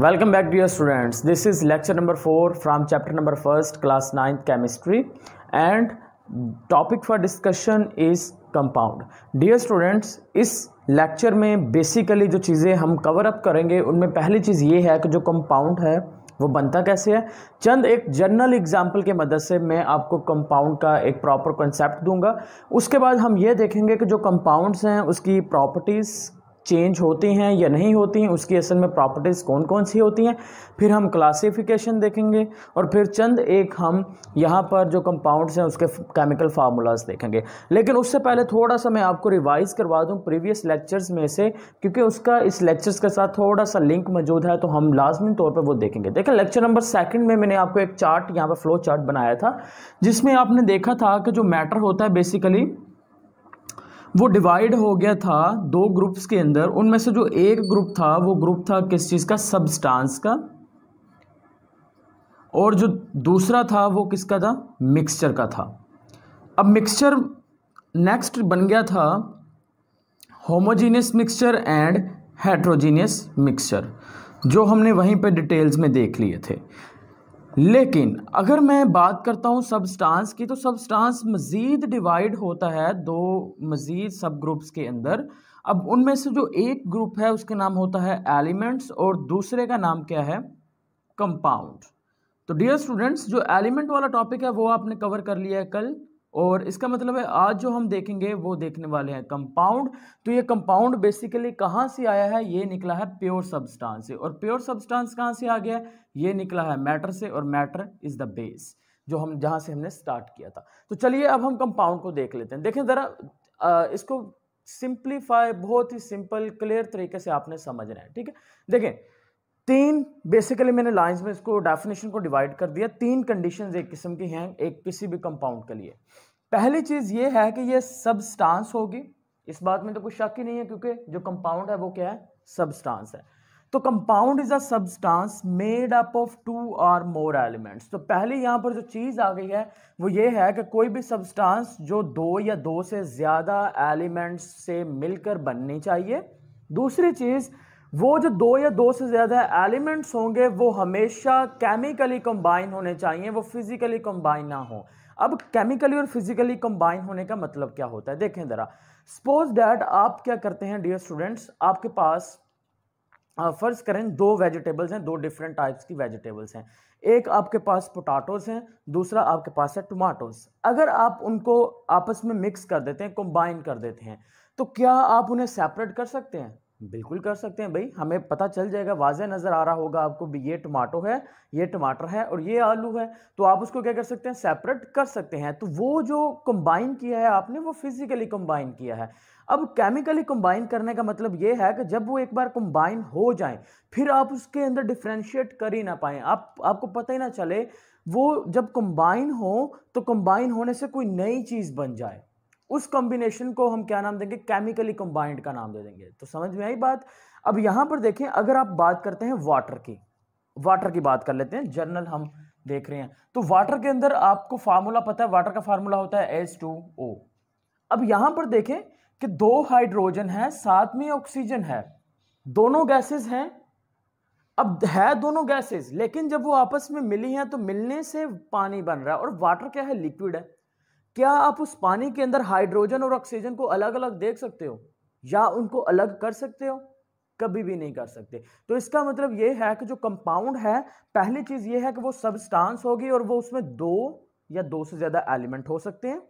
back to dear students this is lecture number four from chapter number first class ninth chemistry and topic for discussion is compound dear students इस lecture में basically जो चीज़ें हम cover up करेंगे उनमें पहली चीज़ ये है कि जो कंपाउंड है वो बनता कैसे है चंद एक जनरल एग्जाम्पल के मदद से मैं आपको कंपाउंड का एक प्रॉपर कंसेप्ट दूंगा उसके बाद हम ये देखेंगे कि जो कंपाउंड्स हैं उसकी प्रॉपर्टीज़ चेंज होती हैं या नहीं होती हैं उसकी असल में प्रॉपर्टीज़ कौन कौन सी होती हैं फिर हम क्लासिफिकेशन देखेंगे और फिर चंद एक हम यहाँ पर जो कंपाउंड्स हैं उसके केमिकल फार्मूलाज देखेंगे लेकिन उससे पहले थोड़ा सा मैं आपको रिवाइज़ करवा दूँ प्रीवियस लेक्चर्स में से क्योंकि उसका इस लेक्चर्स के साथ थोड़ा सा लिंक मौजूद है तो हम लाजमी तौर पर वो देखेंगे देखें लेक्चर नंबर सेकेंड में मैंने आपको एक चार्ट यहाँ पर फ्लो चार्ट बनाया था जिसमें आपने देखा था कि जो मैटर होता है बेसिकली वो डिवाइड हो गया था दो ग्रुप्स के अंदर उनमें से जो एक ग्रुप था वो ग्रुप था किस चीज़ का सबस्टांस का और जो दूसरा था वो किसका था मिक्सचर का था अब मिक्सचर नेक्स्ट बन गया था homogeneous mixture and heterogeneous mixture जो हमने वहीं पे डिटेल्स में देख लिए थे लेकिन अगर मैं बात करता हूँ सबस्टांस की तो सबस्टांस मज़ीद डिवाइड होता है दो मज़ीद सब ग्रुप्स के अंदर अब उनमें से जो एक ग्रुप है उसके नाम होता है एलिमेंट्स और दूसरे का नाम क्या है कंपाउंड तो डियर स्टूडेंट्स जो एलिमेंट वाला टॉपिक है वो आपने कवर कर लिया है कल और इसका मतलब है आज जो हम देखेंगे वो देखने वाले हैं कंपाउंड तो ये कंपाउंड बेसिकली कहाँ से आया है ये निकला है प्योर सब्सटेंस से और प्योर सब्सटेंस कहाँ से आ गया है ये निकला है मैटर से और मैटर इज़ द बेस जो हम जहाँ से हमने स्टार्ट किया था तो चलिए अब हम कंपाउंड को देख लेते हैं देखें ज़रा इसको सिंप्लीफाई बहुत ही सिंपल क्लियर तरीके से आपने समझना है ठीक है देखें तीन बेसिकली मैंने लाइंस में इसको डेफिनेशन को डिवाइड कर दिया तीन कंडीशंस एक किस्म की हैं एक किसी भी कंपाउंड के लिए पहली चीज़ ये है कि ये सबस्टांस होगी इस बात में तो कुछ शक ही नहीं है क्योंकि जो कंपाउंड है वो क्या है सबस्टांस है तो compound is a substance made up of two or more elements तो पहले यहाँ पर जो चीज़ आ गई है वो ये है कि कोई भी सबस्टांस जो दो या दो से ज़्यादा एलिमेंट्स से मिलकर बननी चाहिए दूसरी चीज़ वो जो दो या दो से ज़्यादा एलिमेंट्स होंगे वो हमेशा केमिकली कंबाइन होने चाहिए वो फिज़िकली कंबाइन ना हो अब केमिकली और फिज़िकली कंबाइन होने का मतलब क्या होता है देखें ज़रा सपोज डैट आप क्या करते हैं डियर स्टूडेंट्स आपके पास फ़र्ज़ करें दो वेजिटेबल्स हैं दो डिफरेंट टाइप्स की वेजिटेबल्स हैं एक आपके पास पोटाटोस हैं दूसरा आपके पास है टमाटोस अगर आप उनको आपस में मिक्स कर देते हैं कंबाइन कर देते हैं तो क्या आप उन्हें सेपरेट कर सकते हैं बिल्कुल कर सकते हैं भाई हमें पता चल जाएगा वाज नज़र आ रहा होगा आपको भी ये टमाटो है ये टमाटर है और ये आलू है तो आप उसको क्या कर सकते हैं सेपरेट कर सकते हैं तो वो जो कंबाइन किया है आपने वो फिज़िकली कंबाइन किया है अब केमिकली कंबाइन करने का मतलब ये है कि जब वो एक बार कंबाइन हो जाए फिर आप उसके अंदर डिफ्रेंशिएट कर ही ना पाएँ आप आपको पता ही ना चले वो जब कंबाइन हो तो कंबाइन होने से कोई नई चीज़ बन जाए उस कॉम्बिनेशन को हम क्या नाम देंगे केमिकली कंबाइंड का नाम दे देंगे तो समझ में आई बात अब यहां पर देखें अगर आप बात करते हैं वाटर की वाटर की बात कर लेते हैं जर्नल हम देख रहे हैं तो वाटर के अंदर आपको फार्मूला पता है वाटर का फार्मूला होता है एस टू ओ अब यहां पर देखें कि दो हाइड्रोजन है साथ में ऑक्सीजन है दोनों गैसेस हैं अब है दोनों गैसेस लेकिन जब वो आपस में मिली हैं तो मिलने से पानी बन रहा है और वाटर क्या है लिक्विड है क्या आप उस पानी के अंदर हाइड्रोजन और ऑक्सीजन को अलग अलग देख सकते हो या उनको अलग कर सकते हो कभी भी नहीं कर सकते तो इसका मतलब यह है कि जो कंपाउंड है पहली चीज़ ये है कि वो सबस्टांस होगी और वो उसमें दो या दो से ज़्यादा एलिमेंट हो सकते हैं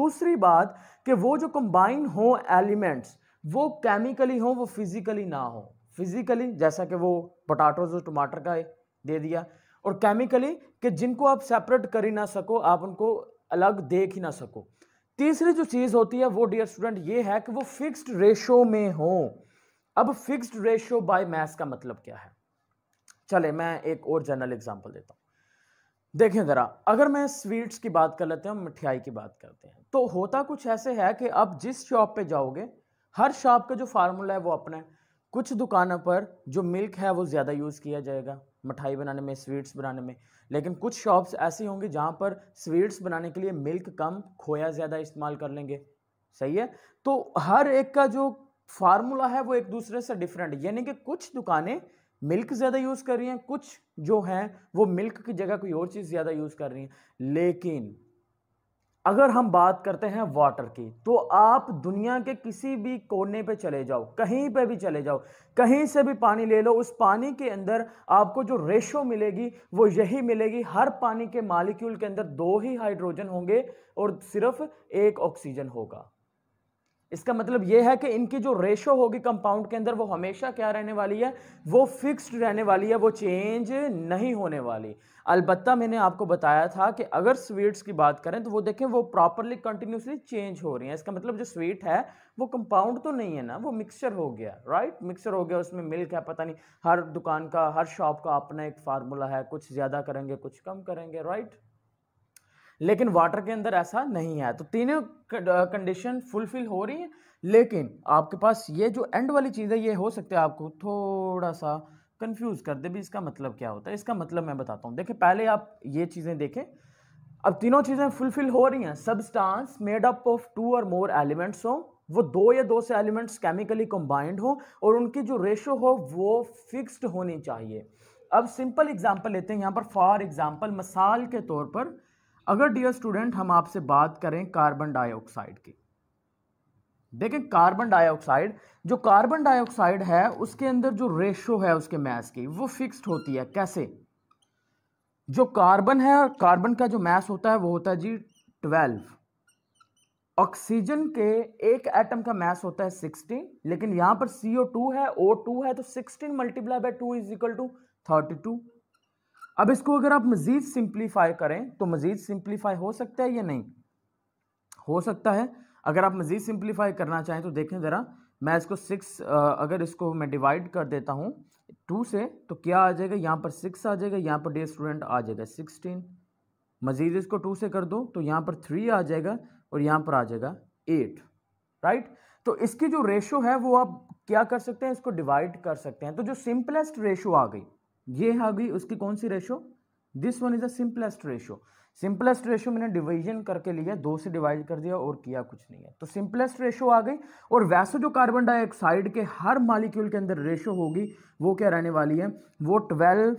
दूसरी बात कि वो जो कंबाइन हो एलिमेंट्स वो केमिकली हो वो फिजिकली ना हो फिजिकली जैसा कि वो पोटाटोज और टमाटर का दे दिया और केमिकली कि जिनको आप सेपरेट कर ही ना सको आप उनको अलग देख ही ना सको तीसरी जो चीज़ होती है वो डियर स्टूडेंट ये है कि वो फिक्स्ड रेशो में हो अब फिक्स्ड रेशो बाय मैथ्स का मतलब क्या है चले मैं एक और जनरल एग्जांपल देता हूँ देखें ज़रा अगर मैं स्वीट्स की बात कर लेते हैं मिठाई की बात करते हैं तो होता कुछ ऐसे है कि आप जिस शॉप पे जाओगे हर शॉप का जो फार्मूला है वो अपना है कुछ दुकानों पर जो मिल्क है वो ज़्यादा यूज़ किया जाएगा मिठाई बनाने में स्वीट्स बनाने में लेकिन कुछ शॉप्स ऐसी होंगी जहाँ पर स्वीट्स बनाने के लिए मिल्क कम खोया ज़्यादा इस्तेमाल कर लेंगे सही है तो हर एक का जो फार्मूला है वो एक दूसरे से डिफरेंट यानी कि कुछ दुकानें मिल्क ज़्यादा यूज़ कर रही हैं कुछ जो हैं वो मिल्क की जगह कोई और चीज़ ज़्यादा यूज़ कर रही हैं लेकिन अगर हम बात करते हैं वाटर की तो आप दुनिया के किसी भी कोने पे चले जाओ कहीं पे भी चले जाओ कहीं से भी पानी ले लो उस पानी के अंदर आपको जो रेशो मिलेगी वो यही मिलेगी हर पानी के मालिक्यूल के अंदर दो ही हाइड्रोजन होंगे और सिर्फ एक ऑक्सीजन होगा इसका मतलब यह है कि इनकी जो रेशो होगी कंपाउंड के अंदर वो हमेशा क्या रहने वाली है वो फिक्स्ड रहने वाली है वो चेंज नहीं होने वाली अलबत् मैंने आपको बताया था कि अगर स्वीट्स की बात करें तो वो देखें वो प्रॉपरली कंटिन्यूसली चेंज हो रही है इसका मतलब जो स्वीट है वो कंपाउंड तो नहीं है ना वो मिक्सचर हो गया राइट मिक्सचर हो गया उसमें मिल्क है पता नहीं हर दुकान का हर शॉप का अपना एक फार्मूला है कुछ ज़्यादा करेंगे कुछ कम करेंगे राइट लेकिन वाटर के अंदर ऐसा नहीं है तो तीनों कंडीशन फुलफिल हो रही है लेकिन आपके पास ये जो एंड वाली चीज़ है ये हो सकता है आपको थोड़ा सा कंफ्यूज कर दे भी इसका मतलब क्या होता है इसका मतलब मैं बताता हूँ देखिए पहले आप ये चीज़ें देखें अब तीनों चीज़ें फुलफिल हो रही हैं substance made up of two or more elements हो वो दो या दो से एलिमेंट्स केमिकली कंबाइंड हो और उनकी जो रेशो हो वो फिक्स्ड होनी चाहिए अब सिंपल एग्जांपल लेते हैं यहाँ पर फॉर एग्जांपल मिसाल के तौर पर अगर डियर स्टूडेंट हम आपसे बात करें कार्बन डाइऑक्साइड की देखें कार्बन डाइऑक्साइड जो कार्बन डाइऑक्साइड है उसके अंदर जो रेशो है उसके मैस की वो फिक्स्ड होती है कैसे जो कार्बन है और कार्बन का जो मैस होता है वो होता है जी ट्वेल्व ऑक्सीजन के एक एटम का मैस होता है सिक्सटीन लेकिन यहां पर सीओ टू है ओ टू है तो sixteen multiply by two is equal to thirty two अब इसको अगर आप मज़ीद सिंप्लीफाई करें तो मज़ीद सिंप्लीफाई हो सकता है या नहीं हो सकता है अगर आप मज़ीद सिंप्लीफाई करना चाहें तो देखें ज़रा मैं इसको सिक्स अगर इसको मैं डिवाइड कर देता हूँ टू से तो क्या आ जाएगा यहाँ पर सिक्स आ जाएगा यहाँ पर डे स्टूडेंट आ जाएगा सिक्सटीन मज़ीद इसको टू से कर दो तो यहाँ पर थ्री आ जाएगा और यहाँ पर आ जाएगा एट राइट तो इसकी जो रेशो है वो आप क्या कर सकते हैं इसको डिवाइड कर सकते हैं तो जो सिंपलेस्ट रेशो आ गई ये आ गई उसकी कौन सी ratio this one is a simplest ratio simplest ratio मैंने डिवीजन करके लिया दो से डिवाइड कर दिया और किया कुछ नहीं है तो सिंपलेस्ट रेशो आ गई और वैसे जो कार्बन डाइऑक्साइड के हर मालिक्यूल के अंदर रेशो होगी वो क्या रहने वाली है वो ट्वेल्व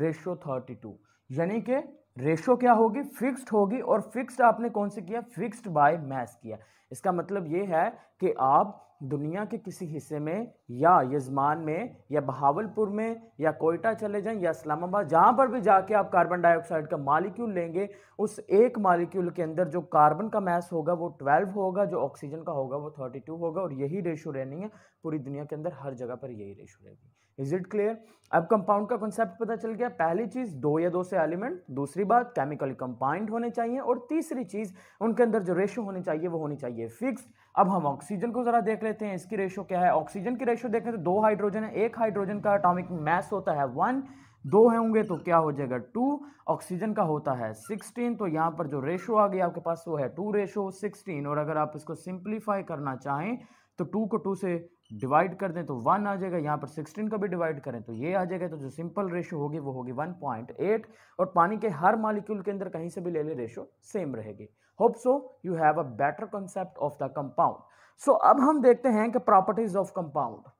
रेशो थर्टी टू यानी कि रेशो क्या होगी फिक्स्ड होगी और फिक्स्ड आपने कौन से किया फिक्स्ड बाय मैस किया इसका मतलब ये है कि आप दुनिया के किसी हिस्से में या यजमान में या बहावलपुर में या कोयटा चले जाएं या इस्लामाबाद जहाँ पर भी जाके आप कार्बन डाइऑक्साइड का मालिक्यूल लेंगे उस एक मालिक्यूल के अंदर जो कार्बन का मैस होगा वो ट्वेल्व होगा जो ऑक्सीजन का होगा वो टू होगा और यही रेशो रहनी है पूरी दुनिया के अंदर हर जगह पर यही रेशो रहेगी इज इट क्लियर अब कंपाउंड का कॉन्सेप्ट पता चल गया पहली चीज दो या दो से एलिमेंट दूसरी बात केमिकली कंपाइंड होने चाहिए और तीसरी चीज उनके अंदर जो रेशो होनी चाहिए वो होनी चाहिए फिक्स अब हम ऑक्सीजन को जरा देख लेते हैं इसकी रेशो क्या है ऑक्सीजन की रेशो देखें तो दो हाइड्रोजन है एक हाइड्रोजन का अटोमिक मैस होता है वन दो है होंगे तो क्या हो जाएगा टू ऑक्सीजन का होता है सिक्सटीन तो यहाँ पर जो रेशो आ गया आपके पास वो है टू रेशो सिक्सटीन और अगर आप इसको सिंप्लीफाई करना चाहें तो टू को टू से डिवाइड कर दें तो वन आ जाएगा यहाँ पर सिक्सटीन का भी डिवाइड करें तो ये आ जाएगा तो जो सिंपल रेशो होगी वो होगी वन पॉइंट एट और पानी के हर मालिक्यूल के अंदर कहीं से भी ले ले रेशो सेम रहेगी hope so you have a better concept of the compound so अब हम देखते हैं कि प्रॉपर्टीज ऑफ कंपाउंड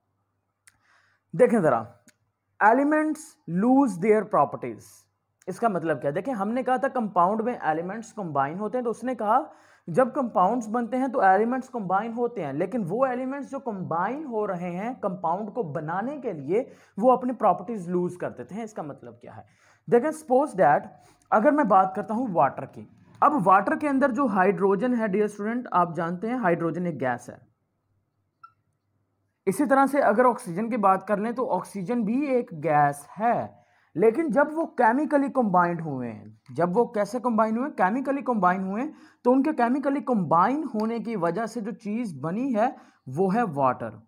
देखें ज़रा एलिमेंट्स लूज देयर प्रॉपर्टीज इसका मतलब क्या देखें हमने कहा था कंपाउंड में एलिमेंट्स कंबाइन होते हैं तो उसने कहा जब कंपाउंड्स बनते हैं तो एलिमेंट्स कंबाइन होते हैं लेकिन वो एलिमेंट्स जो कंबाइन हो रहे हैं कंपाउंड को बनाने के लिए वो अपनी प्रॉपर्टीज लूज कर देते हैं इसका मतलब क्या है देखें सपोज डैट अगर मैं बात करता हूँ वाटर की अब वाटर के अंदर जो हाइड्रोजन है डियर स्टूडेंट आप जानते हैं हाइड्रोजन एक गैस है इसी तरह से अगर ऑक्सीजन की बात कर लें तो ऑक्सीजन भी एक गैस है लेकिन जब वो केमिकली कंबाइंड हुए हैं जब वो कैसे कंबाइन हुए केमिकली कंबाइन हुए तो उनके केमिकली कंबाइन होने की वजह से जो चीज़ बनी है वो है वाटर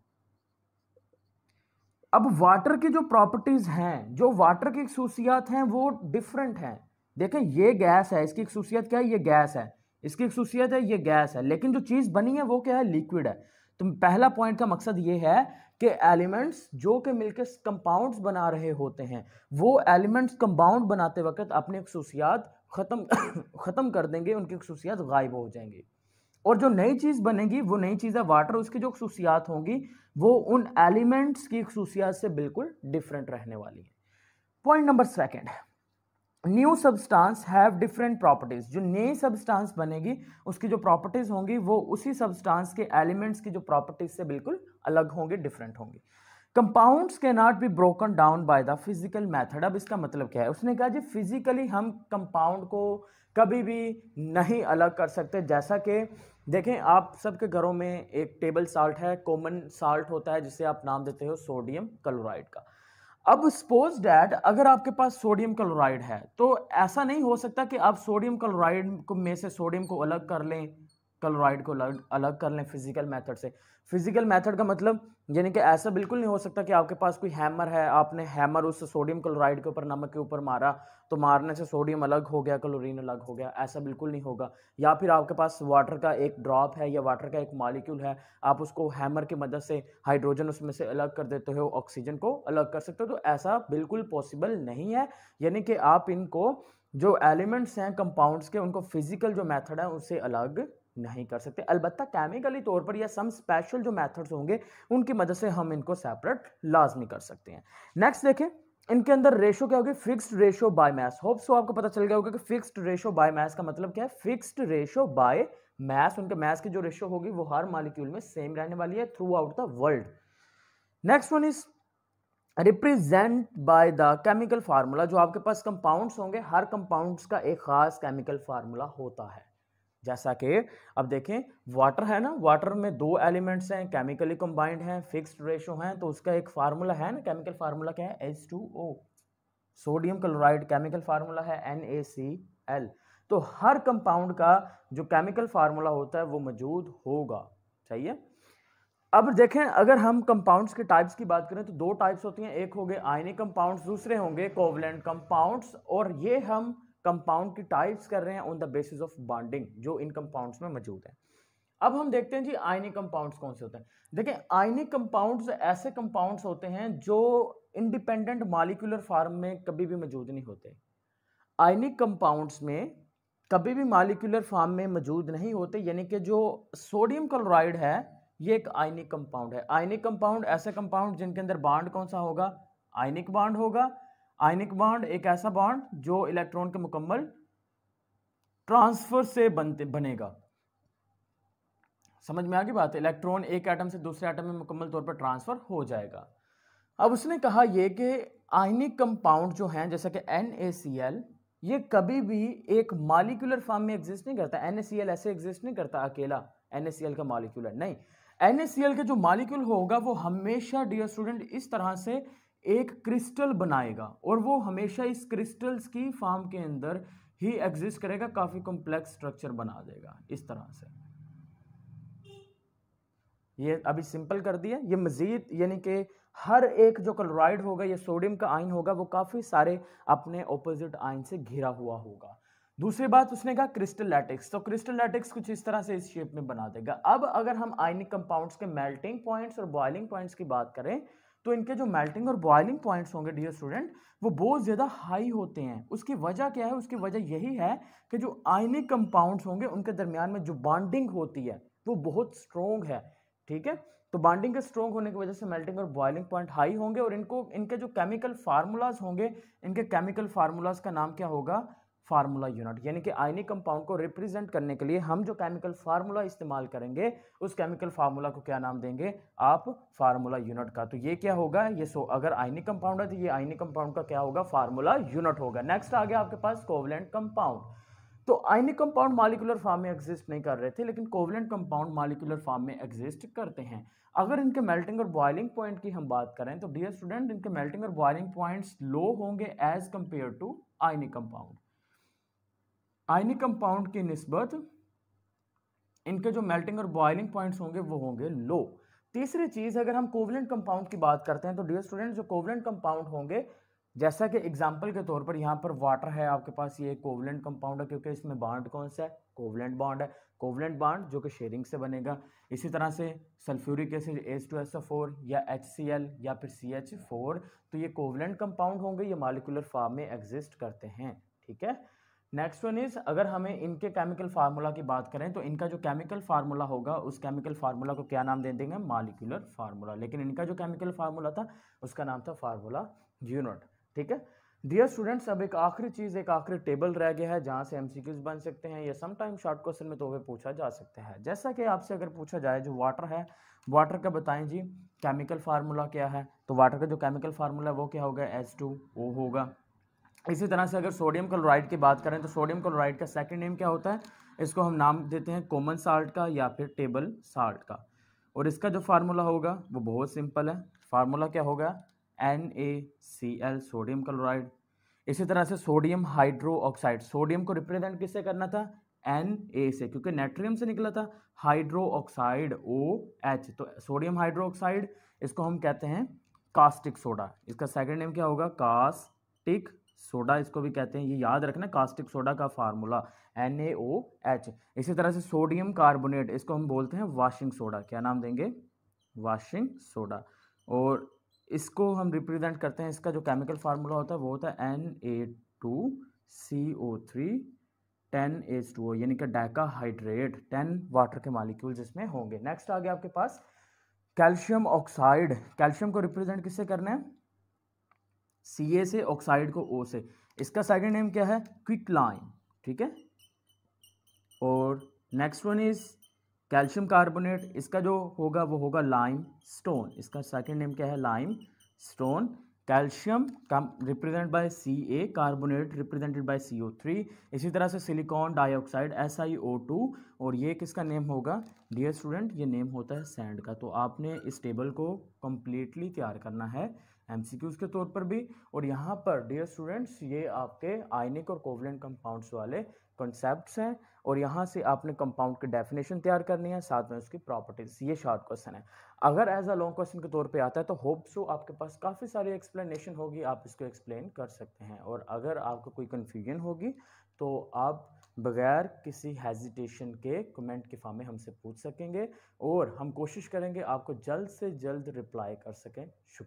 अब वाटर की जो प्रॉपर्टीज़ हैं जो वाटर की खसूसियात हैं वो डिफरेंट हैं देखें ये गैस है इसकी खसूसियत क्या है ये गैस है इसकी खसूसियत है ये गैस है लेकिन जो चीज़ बनी है वो क्या है लिक्विड है तो पहला पॉइंट का मकसद ये है कि एलिमेंट्स जो कि मिलकर कंपाउंड्स बना रहे होते हैं वो एलिमेंट्स कंपाउंड बनाते वक्त अपनी खसूसियात ख़त्म ख़त्म कर देंगे उनकी खसूसियात गायब हो जाएंगी और जो नई चीज़ बनेगी वो नई चीज़ है वाटर उसकी जो खसूसियात होंगी वो उन एलिमेंट्स की खसूसियात से बिल्कुल डिफरेंट रहने वाली है पॉइंट नंबर सेकेंड है new substance have different properties जो नई सब्सटेंस बनेगी उसकी जो प्रॉपर्टीज़ होंगी वो उसी सब्सटेंस के एलिमेंट्स की जो प्रॉपर्टीज़ से बिल्कुल अलग होंगी डिफरेंट होंगी compounds can not be broken down by the physical method अब इसका मतलब क्या है उसने कहा जी फिजिकली हम कंपाउंड को कभी भी नहीं अलग कर सकते जैसा कि देखें आप सबके घरों में एक टेबल साल्ट है कॉमन साल्ट होता है जिसे आप नाम देते हो सोडियम क्लोराइड का अब सपोज डैट अगर आपके पास सोडियम क्लोराइड है तो ऐसा नहीं हो सकता कि आप सोडियम क्लोराइड में से सोडियम को अलग कर लें क्लोराइड को अलग कर लें फिजिकल मेथड से फिजिकल मेथड का मतलब यानी कि ऐसा बिल्कुल नहीं हो सकता कि आपके पास कोई हैमर है आपने हैमर उस सोडियम क्लोराइड के ऊपर नमक के ऊपर मारा तो मारने से सोडियम अलग हो गया क्लोरीन अलग हो गया ऐसा बिल्कुल नहीं होगा या फिर आपके पास वाटर का एक ड्रॉप है या वाटर का एक मालिक्यूल है आप उसको हैमर की मदद से हाइड्रोजन उसमें से अलग कर देते हो ऑक्सीजन को अलग कर सकते हो तो ऐसा बिल्कुल पॉसिबल नहीं है यानी कि आप इनको जो एलिमेंट्स हैं कंपाउंड्स के उनको फिजिकल जो मेथड है उससे अलग नहीं कर सकते अलबत्त केमिकली तौर पर या सम स्पेशल जो मेथड्स होंगे उनकी मदद से हम इनको सेपरेट लाजमी कर सकते हैं नेक्स्ट देखें इनके अंदर रेशो क्या होगी fixed ratio by mass hope so आपको पता चल गया होगा कि फिक्स्ड रेशो बाय मैस का मतलब क्या है फिक्स्ड रेशो बाय मैस उनके मैस की जो रेशो होगी वो हर मालिक्यूल में सेम रहने वाली है throughout the world next one is represent by the chemical formula जो आपके पास कंपाउंड्स होंगे हर कंपाउंड्स का एक खास केमिकल फार्मूला होता है जैसा कि अब देखें वाटर है ना वाटर में दो एलिमेंट्स हैं केमिकली कंबाइंड हैं फिक्स्ड रेशो हैं तो उसका एक फार्मूला है ना केमिकल फार्मूला क्या है H two O sodium chloride chemical formula है एन ए सी एल तो हर कंपाउंड का जो केमिकल फार्मूला होता है वो मौजूद होगा सही है अब देखें अगर हम कंपाउंड्स के टाइप्स की बात करें तो दो टाइप्स होती हैं एक हो गए आयनिक कंपाउंड्स दूसरे होंगे कोवलेंट कंपाउंड्स और ये हम कंपाउंड की टाइप्स कर रहे हैं on the basis of bonding जो इन कंपाउंड्स में मौजूद है अब हम देखते हैं जी आयनिक कंपाउंड्स कौन से होते हैं देखिए आयनिक कंपाउंड्स ऐसे कंपाउंड्स होते हैं जो इंडिपेंडेंट मालिकुलर फार्म में कभी भी मौजूद नहीं होते आयनिक कंपाउंड्स में कभी भी मालिकुलर फार्म में मौजूद नहीं होते यानी कि जो सोडियम क्लोराइड है ये एक आयनिक कंपाउंड है आयनिक कंपाउंड ऐसे कंपाउंड जिनके अंदर बाड कौन सा होगा आयनिक बाड होगा आयनिक बॉन्ड एक ऐसा बॉन्ड जो इलेक्ट्रॉन के मुकम्मल ट्रांसफर से बनते बनेगा समझ में आ गई बात है इलेक्ट्रॉन एक एटम से दूसरे एटम में मुकम्मल तौर पर ट्रांसफर हो जाएगा अब उसने कहा यह कि आयनिक कंपाउंड जो हैं जैसा कि एन ये कभी भी एक मालिकुलर फॉर्म में एग्जिस्ट नहीं करता एन ऐसे एग्जिस्ट नहीं करता अकेला एन का मालिकुलर नहीं एन का जो मालिक्यूल होगा वो हमेशा डियर स्टूडेंट इस तरह से एक क्रिस्टल बनाएगा और वो हमेशा इस क्रिस्टल्स की फॉर्म के अंदर ही एग्जिस्ट करेगा काफ़ी कॉम्प्लेक्स स्ट्रक्चर बना देगा इस तरह से ये अभी सिंपल कर दिया ये मज़ीद यानी कि हर एक जो क्लोराइड होगा या सोडियम का आयन होगा वो काफ़ी सारे अपने ऑपोजिट आयन से घिरा हुआ होगा दूसरी बात उसने कहा क्रिस्टल लैटिक्स तो क्रिस्टल लैटिक्स कुछ इस तरह से इस शेप में बना देगा अब अगर हम आयनिक कंपाउंड्स के मेल्टिंग पॉइंट्स और बॉइलिंग पॉइंट्स की बात करें तो इनके जो मेल्टिंग और बॉयलिंग पॉइंट्स होंगे डियर स्टूडेंट वो बहुत ज़्यादा हाई होते हैं उसकी वजह क्या है उसकी वजह यही है कि जो आयनिक कंपाउंड्स होंगे उनके दरमियान में जो बॉन्डिंग होती है वो बहुत स्ट्रोंग है ठीक है तो बॉन्डिंग के स्ट्रॉन्ग होने की वजह से मेल्टिंग और बॉइलिंग पॉइंट हाई होंगे और इनको इनके जो केमिकल फार्मूलाज होंगे इनके केमिकल फार्मूलाज का नाम क्या होगा फार्मूला यूनिट यानी कि आयनिक कंपाउंड को रिप्रेजेंट करने के लिए हम जो केमिकल फार्मूला इस्तेमाल करेंगे उस केमिकल फार्मूला को क्या नाम देंगे आप फार्मूला यूनिट का तो ये क्या होगा ये सो अगर आयनिक कंपाउंड है तो ये आयनिक कंपाउंड का क्या होगा फार्मूला यूनिट होगा नेक्स्ट आ गया आपके पास कोवलेंट कंपाउंड तो आयनिक कंपाउंड मालिकुलर फार्म में एग्जिस्ट नहीं कर रहे थे लेकिन कोवलेंट कंपाउंड मालिकुलर फार्म में एग्जिस्ट करते हैं अगर इनके मेल्टिंग और बॉइलिंग पॉइंट की हम बात करें तो डियर स्टूडेंट इनके मेल्टिंग और बॉइलिंग पॉइंट्स लो होंगे as compare to ionic compound ionic compound की नस्बत इनके जो मेल्टिंग और बॉइलिंग पॉइंट्स होंगे वो होंगे लो तीसरी चीज़ अगर हम कोवलेंट कंपाउंड की बात करते हैं तो डियर स्टूडेंट जो कोवलेंट कंपाउंड होंगे जैसा कि एग्जाम्पल के तौर पर यहाँ पर वाटर है आपके पास ये कोवलेंट कंपाउंड है क्योंकि इसमें बॉन्ड कौन सा है कोवलेंट बॉन्ड है कोवलेंट बॉन्ड जो कि शेयरिंग से बनेगा इसी तरह से sulphuric acid S two S four या एच सी एल या फिर सी एच फोर तो ये कोवलेंट कंपाउंड होंगे ये मालिकुलर फॉर्म में एग्जिस्ट करते हैं ठीक है नेक्स्ट वन इज़ अगर हमें इनके केमिकल फार्मूला की बात करें तो इनका जो केमिकल फार्मूला होगा उस केमिकल फार्मूला को क्या नाम दे देंगे मालिकुलर फार्मूला लेकिन इनका जो केमिकल फार्मूला था उसका नाम था फार्मूला यूनिट ठीक है डियर स्टूडेंट्स अब एक आखिरी चीज़ एक आखिरी टेबल रह गया है जहाँ से एम बन सकते हैं या समटाइम शॉर्ट क्वेश्चन में तो वह पूछा जा सकता है जैसा कि आपसे अगर पूछा जाए जो वाटर है वाटर का बताएं जी केमिकल फार्मूला क्या है तो वाटर का जो केमिकल फार्मूला है वो क्या होगा एस टू होगा इसी तरह से अगर सोडियम क्लोराइड की बात करें तो सोडियम क्लोराइड का सेकेंड नेम क्या होता है इसको हम नाम देते हैं कॉमन साल्ट का या फिर टेबल साल्ट का और इसका जो फार्मूला होगा वो बहुत सिंपल है फार्मूला क्या होगा N A C L sodium chloride इसी तरह से सोडियम हाइड्रो ऑक्साइड सोडियम को रिप्रेजेंट किससे करना था एन ए से क्योंकि नेट्रियम से निकला था हाइड्रो ऑक्साइड ओ एच तो सोडियम हाइड्रो ऑक्साइड इसको हम कहते हैं कास्टिक सोडा इसका सेकेंड नेम क्या होगा कास्टिक सोडा इसको भी कहते हैं ये याद रखना कास्टिक सोडा का formula N A O H इसी तरह से सोडियम कार्बोनेट इसको हम बोलते हैं वाशिंग सोडा क्या नाम देंगे वाशिंग सोडा और इसको हम रिप्रेजेंट करते हैं इसका जो केमिकल फार्मूला होता है वो होता है N A two C O three ten H two O यानी कि डाका हाइड्रेट टेन वाटर के मालिक्यूल इसमें होंगे नेक्स्ट आ गया आपके पास कैल्शियम ऑक्साइड कैल्शियम को रिप्रेजेंट किससे करना है सी ए से ऑक्साइड को ओ से इसका सेकंड नेम क्या है क्विक लाइन ठीक है और next one is calcium carbonate इसका जो होगा वो होगा लाइम स्टोन इसका सेकंड नेम क्या है limestone calcium represent by C A carbonate represented by C O three इसी तरह से silicon dioxide S I O two और ये किसका नेम होगा डियर स्टूडेंट ये नेम होता है सैंड का तो आपने इस टेबल को कम्प्लीटली तैयार करना है एम के तौर पर भी और यहाँ पर डियर स्टूडेंट्स ये आपके आयनिक और कोवलेंट कंपाउंड्स वाले कॉन्सेप्ट हैं और यहाँ से आपने कंपाउंड के डेफिनेशन तैयार करनी है साथ में उसकी प्रॉपर्टीज़ ये शॉर्ट क्वेश्चन है अगर एज अ लॉन्ग क्वेश्चन के तौर पे आता है तो होप सो तो आपके पास काफ़ी सारी एक्सप्लेनेशन होगी आप इसको एक्सप्लेन कर सकते हैं और अगर आपको कोई कन्फ्यूजन होगी तो आप बगैर किसी हेजिटेशन के कमेंट के फॉर्म में हमसे पूछ सकेंगे और हम कोशिश करेंगे आपको जल्द से जल्द रिप्लाई कर सकें शुक्रिया